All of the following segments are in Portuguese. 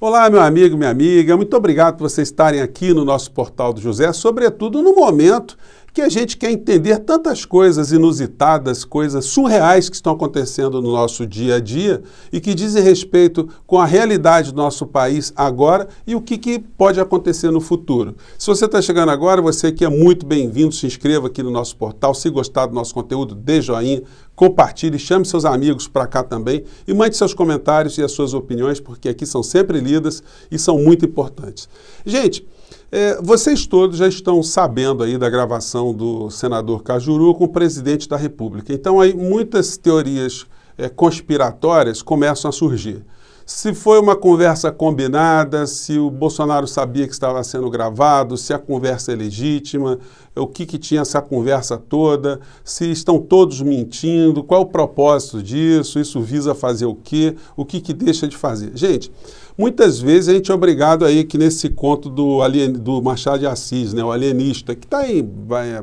Olá, meu amigo, minha amiga. Muito obrigado por vocês estarem aqui no nosso portal do José, sobretudo no momento que a gente quer entender tantas coisas inusitadas, coisas surreais que estão acontecendo no nosso dia a dia e que dizem respeito com a realidade do nosso país agora e o que, que pode acontecer no futuro. Se você está chegando agora, você aqui é muito bem-vindo, se inscreva aqui no nosso portal, se gostar do nosso conteúdo, dê joinha, compartilhe, chame seus amigos para cá também e mande seus comentários e as suas opiniões, porque aqui são sempre lidas e são muito importantes. Gente, é, vocês todos já estão sabendo aí da gravação do senador Cajuru com o presidente da República. Então aí muitas teorias é, conspiratórias começam a surgir se foi uma conversa combinada, se o Bolsonaro sabia que estava sendo gravado, se a conversa é legítima, o que, que tinha essa conversa toda, se estão todos mentindo, qual é o propósito disso, isso visa fazer o quê, o que, que deixa de fazer. Gente, muitas vezes a gente é obrigado aí que nesse conto do, alien, do Machado de Assis, né, o alienista, que está aí,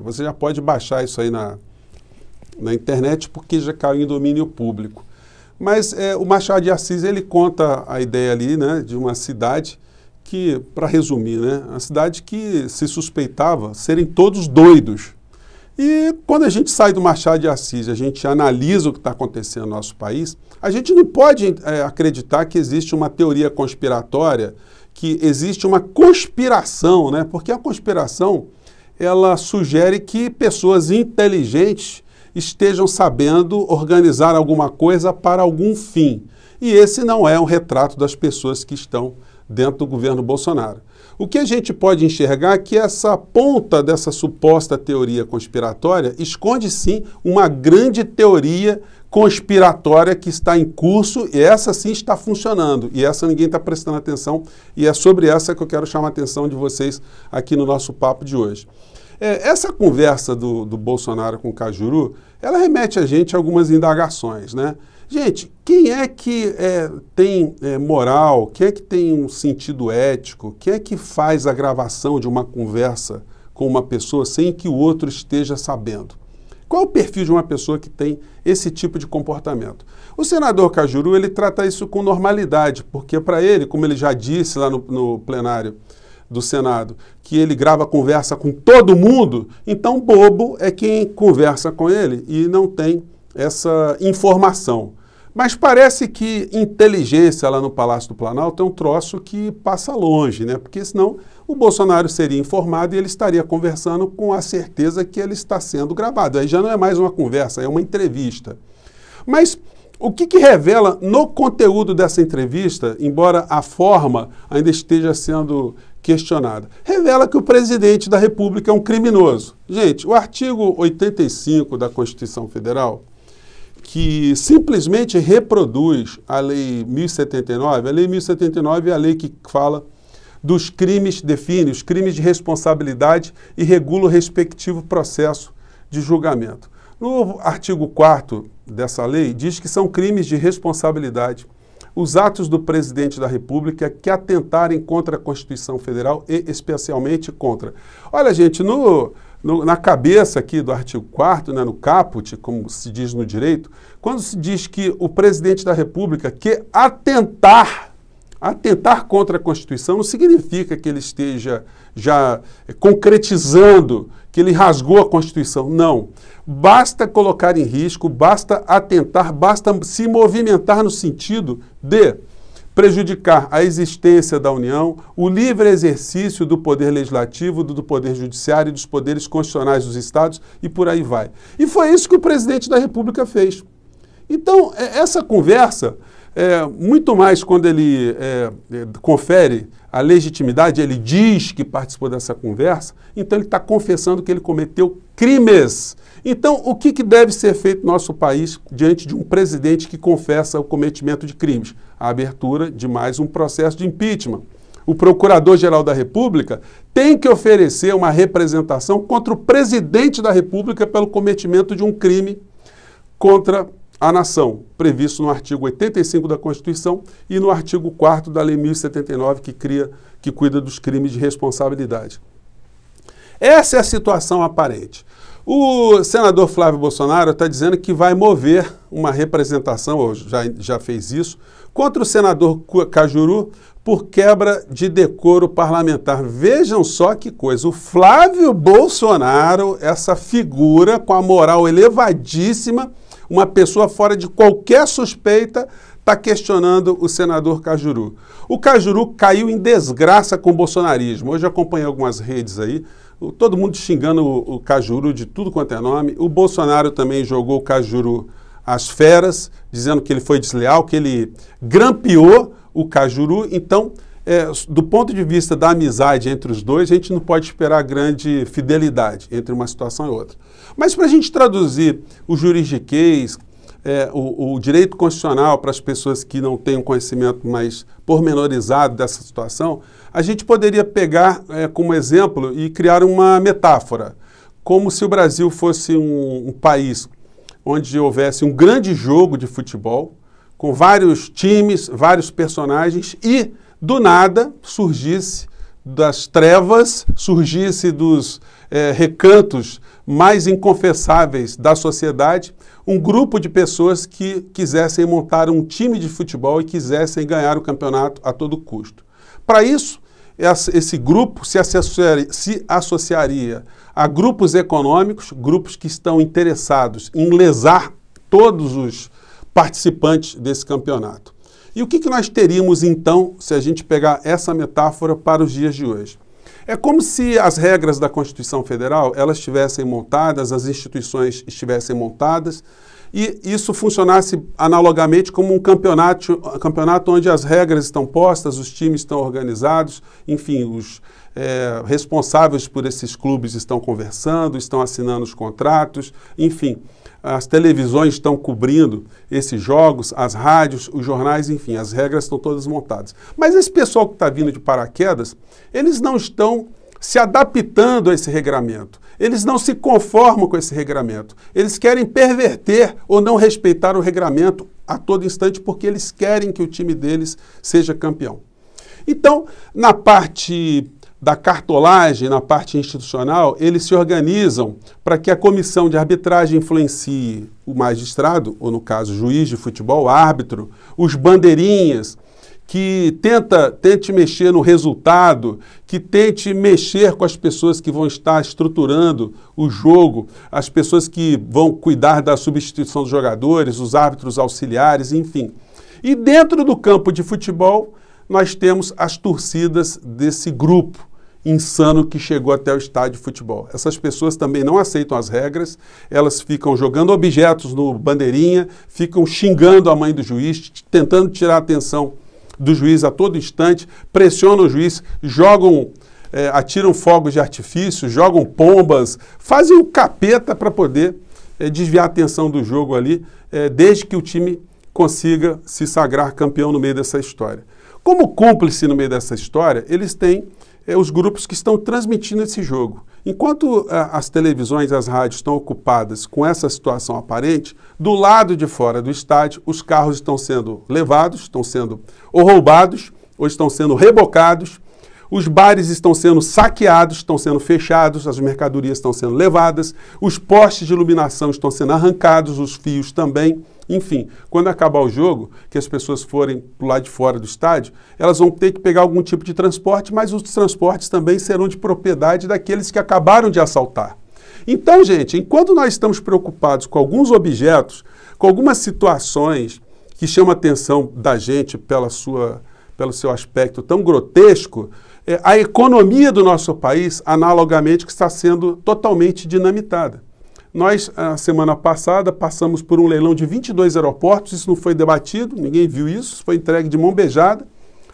você já pode baixar isso aí na, na internet porque já caiu em domínio público. Mas é, o Machado de Assis ele conta a ideia ali né, de uma cidade que, para resumir, né, uma cidade que se suspeitava serem todos doidos. E quando a gente sai do Machado de Assis, a gente analisa o que está acontecendo no nosso país, a gente não pode é, acreditar que existe uma teoria conspiratória, que existe uma conspiração, né? Porque a conspiração ela sugere que pessoas inteligentes estejam sabendo organizar alguma coisa para algum fim. E esse não é um retrato das pessoas que estão dentro do governo Bolsonaro. O que a gente pode enxergar é que essa ponta dessa suposta teoria conspiratória esconde sim uma grande teoria conspiratória que está em curso e essa sim está funcionando e essa ninguém está prestando atenção e é sobre essa que eu quero chamar a atenção de vocês aqui no nosso papo de hoje. É, essa conversa do, do Bolsonaro com o Cajuru, ela remete a gente a algumas indagações, né? Gente, quem é que é, tem é, moral, quem é que tem um sentido ético, quem é que faz a gravação de uma conversa com uma pessoa sem que o outro esteja sabendo? Qual é o perfil de uma pessoa que tem esse tipo de comportamento? O senador Cajuru ele trata isso com normalidade, porque para ele, como ele já disse lá no, no plenário do Senado, que ele grava conversa com todo mundo, então bobo é quem conversa com ele e não tem essa informação. Mas parece que inteligência lá no Palácio do Planalto é um troço que passa longe, né? Porque senão o Bolsonaro seria informado e ele estaria conversando com a certeza que ele está sendo gravado. Aí já não é mais uma conversa, é uma entrevista. Mas o que, que revela no conteúdo dessa entrevista, embora a forma ainda esteja sendo questionada. Revela que o presidente da República é um criminoso. Gente, o artigo 85 da Constituição Federal, que simplesmente reproduz a Lei 1079, a Lei 1079 é a lei que fala dos crimes, define os crimes de responsabilidade e regula o respectivo processo de julgamento. No artigo 4 dessa lei, diz que são crimes de responsabilidade os atos do presidente da República que atentarem contra a Constituição Federal e especialmente contra. Olha, gente, no, no na cabeça aqui do artigo 4 né, no caput, como se diz no direito, quando se diz que o presidente da República que atentar atentar contra a Constituição não significa que ele esteja já concretizando que ele rasgou a Constituição. Não. Basta colocar em risco, basta atentar, basta se movimentar no sentido de prejudicar a existência da União, o livre exercício do poder legislativo, do poder judiciário e dos poderes constitucionais dos estados e por aí vai. E foi isso que o presidente da República fez. Então, é, essa conversa, é, muito mais quando ele é, é confere a legitimidade, ele diz que participou dessa conversa, então ele está confessando que ele cometeu crimes. Então, o que, que deve ser feito no nosso país diante de um presidente que confessa o cometimento de crimes? A abertura de mais um processo de impeachment. O Procurador-Geral da República tem que oferecer uma representação contra o presidente da República pelo cometimento de um crime contra à nação, previsto no artigo 85 da Constituição e no artigo 4 da Lei 1079, que cria que cuida dos crimes de responsabilidade. Essa é a situação aparente. O senador Flávio Bolsonaro está dizendo que vai mover uma representação, ou já, já fez isso, contra o senador Cajuru por quebra de decoro parlamentar. Vejam só que coisa. O Flávio Bolsonaro, essa figura com a moral elevadíssima, uma pessoa fora de qualquer suspeita está questionando o senador Cajuru. O Cajuru caiu em desgraça com o bolsonarismo. Hoje eu acompanhei algumas redes aí, todo mundo xingando o, Cajuru de tudo quanto é nome. O Bolsonaro também jogou o Cajuru às feras, dizendo que ele foi desleal, que ele grampeou o Cajuru. Então, é, do ponto de vista da amizade entre os dois, a gente não pode esperar grande fidelidade entre uma situação e outra. Mas para a gente traduzir o juridiquês, é, o, o, direito constitucional para as pessoas que não têm um conhecimento mais pormenorizado dessa situação, a gente poderia pegar é, como exemplo e criar uma metáfora. Como se o Brasil fosse um, um país onde houvesse um grande jogo de futebol, com vários times, vários personagens, e do nada surgisse das trevas, surgisse dos é, recantos mais inconfessáveis da sociedade, um grupo de pessoas que quisessem montar um time de futebol e quisessem ganhar o campeonato a todo custo. Para isso, esse grupo se associaria, se associaria a grupos econômicos, grupos que estão interessados em lesar todos os participantes desse campeonato. E o que, que nós teríamos então se a gente pegar essa metáfora para os dias de hoje? É como se as regras da Constituição Federal elas estivessem montadas, as instituições estivessem montadas e isso funcionasse analogamente como um campeonato, campeonato onde as regras estão postas, os times estão organizados, enfim, os é, responsáveis por esses clubes estão conversando, estão assinando os contratos, enfim as televisões estão cobrindo esses jogos, as rádios, os jornais, enfim, as regras estão todas montadas. Mas esse pessoal que está vindo de paraquedas, eles não estão se adaptando a esse regramento. Eles não se conformam com esse regramento. Eles querem perverter ou não respeitar o regramento a todo instante porque eles querem que o time deles seja campeão. Então, na parte da cartolagem na parte institucional, eles se organizam para que a comissão de arbitragem influencie o magistrado, ou no caso, juiz de futebol, árbitro, os bandeirinhas, que tenta, tente mexer no resultado, que tente mexer com as pessoas que vão estar estruturando o jogo, as pessoas que vão cuidar da substituição dos jogadores, os árbitros auxiliares, enfim. E dentro do campo de futebol, nós temos as torcidas desse grupo insano que chegou até o estádio de futebol. Essas pessoas também não aceitam as regras, elas ficam jogando objetos no bandeirinha, ficam xingando a mãe do juiz, tentando tirar a atenção do juiz a todo instante, pressionam o juiz, jogam, é, atiram fogos de artifício, jogam pombas, fazem o um capeta para poder é, desviar a atenção do jogo ali, é, desde que o time consiga se sagrar campeão no meio dessa história. Como cúmplice no meio dessa história, eles têm é, os grupos que estão transmitindo esse jogo. Enquanto a, eh, as televisões as rádios estão ocupadas com essa situação aparente, do lado de fora do estádio, os carros estão sendo levados, estão sendo ou roubados, ou estão sendo rebocados, os bares estão sendo saqueados, estão sendo fechados, as mercadorias estão sendo levadas, os postes de iluminação estão sendo arrancados, os fios também. Enfim, quando acabar o jogo, que as pessoas forem para lado de fora do estádio, elas vão ter que pegar algum tipo de transporte, mas os transportes também serão de propriedade daqueles que acabaram de assaltar. Então, gente, enquanto nós estamos preocupados com alguns objetos, com algumas situações que chamam a atenção da gente pela sua, pelo seu aspecto tão grotesco, é, a economia do nosso país, analogamente, que está sendo totalmente dinamitada. Nós, a semana passada, passamos por um leilão de 22 aeroportos, isso não foi debatido, ninguém viu isso, foi entregue de mão beijada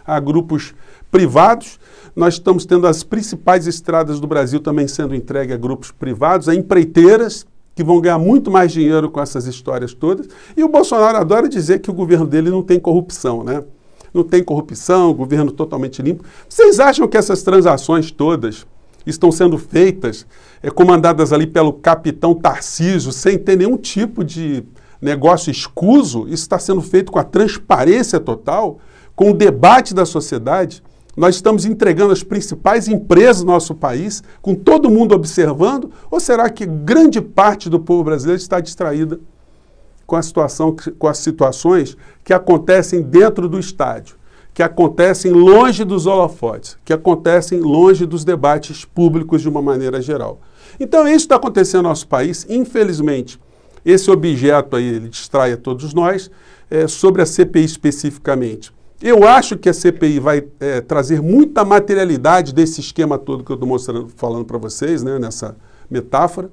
a grupos privados. Nós estamos tendo as principais estradas do Brasil também sendo entregue a grupos privados, a empreiteiras, que vão ganhar muito mais dinheiro com essas histórias todas. E o Bolsonaro adora dizer que o governo dele não tem corrupção, né? Não tem corrupção, governo totalmente limpo. Vocês acham que essas transações todas estão sendo feitas, é, comandadas ali pelo capitão Tarcísio, sem ter nenhum tipo de negócio escuso, isso está sendo feito com a transparência total, com o debate da sociedade. Nós estamos entregando as principais empresas do nosso país, com todo mundo observando, ou será que grande parte do povo brasileiro está distraída com a situação, com as situações que acontecem dentro do estádio? que acontecem longe dos holofotes, que acontecem longe dos debates públicos de uma maneira geral. Então, isso está acontecendo no nosso país, infelizmente. Esse objeto aí, ele distrai a todos nós, é, sobre a CPI especificamente. Eu acho que a CPI vai é, trazer muita materialidade desse esquema todo que eu estou mostrando, falando para vocês, né, nessa metáfora.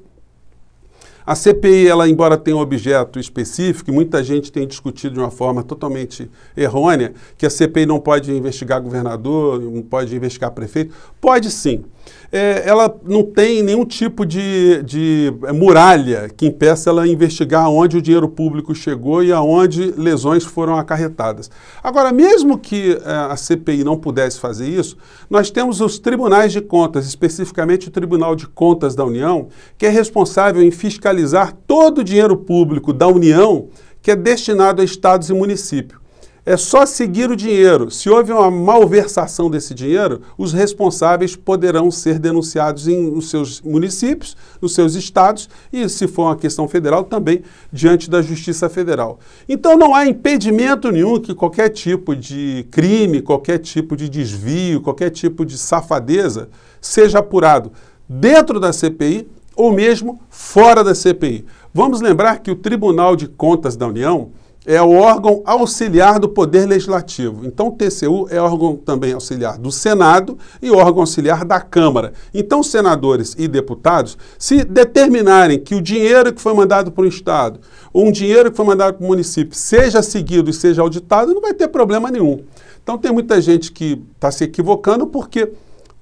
A CPI, ela, embora tenha um objeto específico, e muita gente tem discutido de uma forma totalmente errônea, que a CPI não pode investigar governador, não pode investigar prefeito, pode sim é, ela não tem nenhum tipo de, de é, muralha que impeça ela a investigar onde o dinheiro público chegou e aonde lesões foram acarretadas. Agora, mesmo que é, a CPI não pudesse fazer isso, nós temos os tribunais de contas, especificamente o Tribunal de Contas da União, que é responsável em fiscalizar todo o dinheiro público da União que é destinado a estados e municípios. É só seguir o dinheiro. Se houve uma malversação desse dinheiro, os responsáveis poderão ser denunciados em, nos seus municípios, nos seus estados e, se for uma questão federal, também diante da Justiça Federal. Então não há impedimento nenhum que qualquer tipo de crime, qualquer tipo de desvio, qualquer tipo de safadeza seja apurado dentro da CPI ou mesmo fora da CPI. Vamos lembrar que o Tribunal de Contas da União é o órgão auxiliar do Poder Legislativo. Então, o TCU é órgão também auxiliar do Senado e órgão auxiliar da Câmara. Então, senadores e deputados, se determinarem que o dinheiro que foi mandado para o Estado ou um dinheiro que foi mandado para o município seja seguido e seja auditado, não vai ter problema nenhum. Então, tem muita gente que está se equivocando porque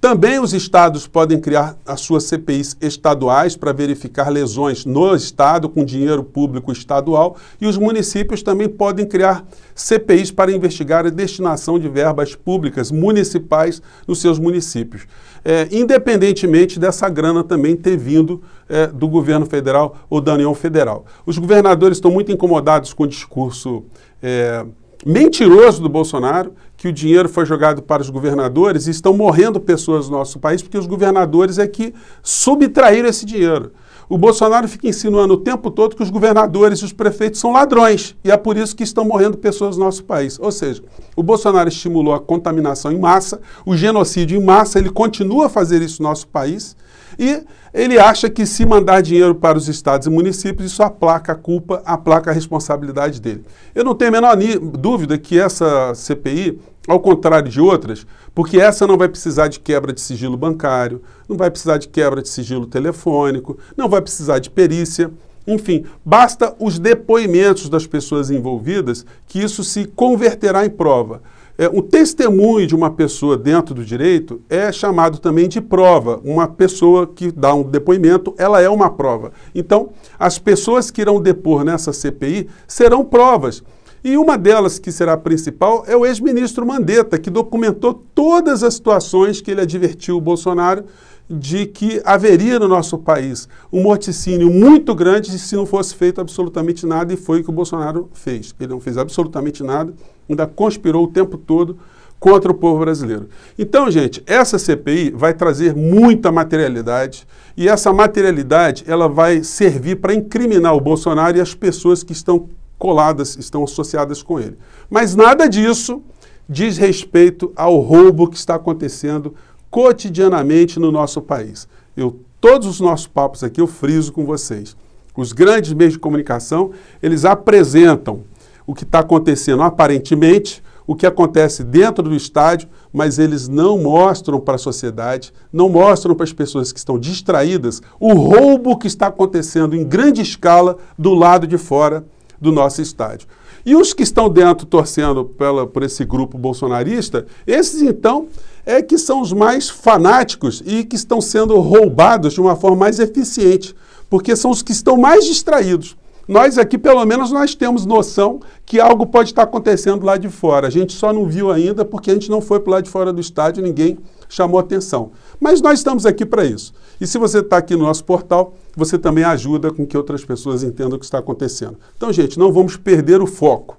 também os estados podem criar as suas CPIs estaduais para verificar lesões no estado com dinheiro público estadual e os municípios também podem criar CPIs para investigar a destinação de verbas públicas municipais nos seus municípios, é, independentemente dessa grana também ter vindo é, do governo federal ou da União Federal. Os governadores estão muito incomodados com o discurso. É, mentiroso do Bolsonaro que o dinheiro foi jogado para os governadores e estão morrendo pessoas no nosso país porque os governadores é que subtraíram esse dinheiro. O Bolsonaro fica insinuando o tempo todo que os governadores e os prefeitos são ladrões e é por isso que estão morrendo pessoas no nosso país. Ou seja, o Bolsonaro estimulou a contaminação em massa, o genocídio em massa, ele continua a fazer isso no nosso país e ele acha que se mandar dinheiro para os estados e municípios, isso aplaca a culpa, aplaca a responsabilidade dele. Eu não tenho a menor dúvida que essa CPI ao contrário de outras, porque essa não vai precisar de quebra de sigilo bancário, não vai precisar de quebra de sigilo telefônico, não vai precisar de perícia. Enfim, basta os depoimentos das pessoas envolvidas que isso se converterá em prova. É, o testemunho de uma pessoa dentro do direito é chamado também de prova. Uma pessoa que dá um depoimento, ela é uma prova. Então, as pessoas que irão depor nessa CPI serão provas. E uma delas, que será a principal, é o ex-ministro Mandetta, que documentou todas as situações que ele advertiu o Bolsonaro de que haveria no nosso país um morticínio muito grande se não fosse feito absolutamente nada, e foi o que o Bolsonaro fez. Ele não fez absolutamente nada, ainda conspirou o tempo todo contra o povo brasileiro. Então, gente, essa CPI vai trazer muita materialidade e essa materialidade ela vai servir para incriminar o Bolsonaro e as pessoas que estão coladas, estão associadas com ele. Mas nada disso diz respeito ao roubo que está acontecendo cotidianamente no nosso país. Eu todos os nossos papos aqui eu friso com vocês. Os grandes meios de comunicação, eles apresentam o que está acontecendo aparentemente, o que acontece dentro do estádio, mas eles não mostram para a sociedade, não mostram para as pessoas que estão distraídas o roubo que está acontecendo em grande escala do lado de fora do nosso estádio. E os que estão dentro torcendo pela, por esse grupo bolsonarista, esses então é que são os mais fanáticos e que estão sendo roubados de uma forma mais eficiente, porque são os que estão mais distraídos. Nós aqui, pelo menos, nós temos noção que algo pode estar acontecendo lá de fora. A gente só não viu ainda porque a gente não foi para lá de fora do estádio, ninguém chamou atenção. Mas nós estamos aqui para isso. E se você está aqui no nosso portal, você também ajuda com que outras pessoas entendam o que está acontecendo. Então, gente, não vamos perder o foco.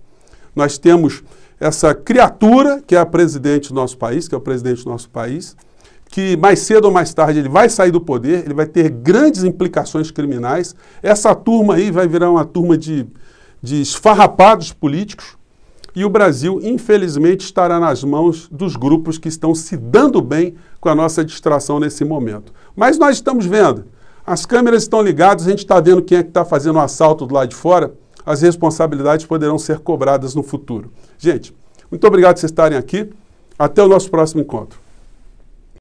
Nós temos essa criatura que é a presidente do nosso país, que é o presidente do nosso país, que mais cedo ou mais tarde ele vai sair do poder, ele vai ter grandes implicações criminais. Essa turma aí vai virar uma turma de, de esfarrapados políticos. E o Brasil, infelizmente, estará nas mãos dos grupos que estão se dando bem com a nossa distração nesse momento. Mas nós estamos vendo, as câmeras estão ligadas, a gente está vendo quem é que está fazendo o assalto do lado de fora. As responsabilidades poderão ser cobradas no futuro. Gente, muito obrigado por vocês estarem aqui. Até o nosso próximo encontro.